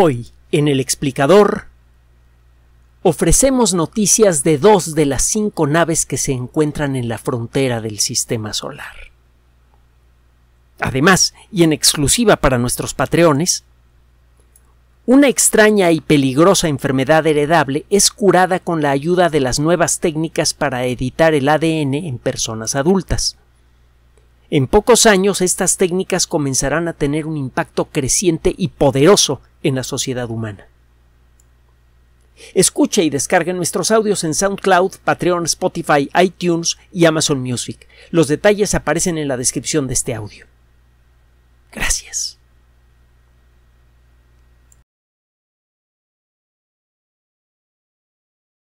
Hoy, en el explicador, ofrecemos noticias de dos de las cinco naves que se encuentran en la frontera del Sistema Solar. Además, y en exclusiva para nuestros patreones, una extraña y peligrosa enfermedad heredable es curada con la ayuda de las nuevas técnicas para editar el ADN en personas adultas. En pocos años estas técnicas comenzarán a tener un impacto creciente y poderoso en la sociedad humana. Escucha y descarga nuestros audios en SoundCloud, Patreon, Spotify, iTunes y Amazon Music. Los detalles aparecen en la descripción de este audio. Gracias.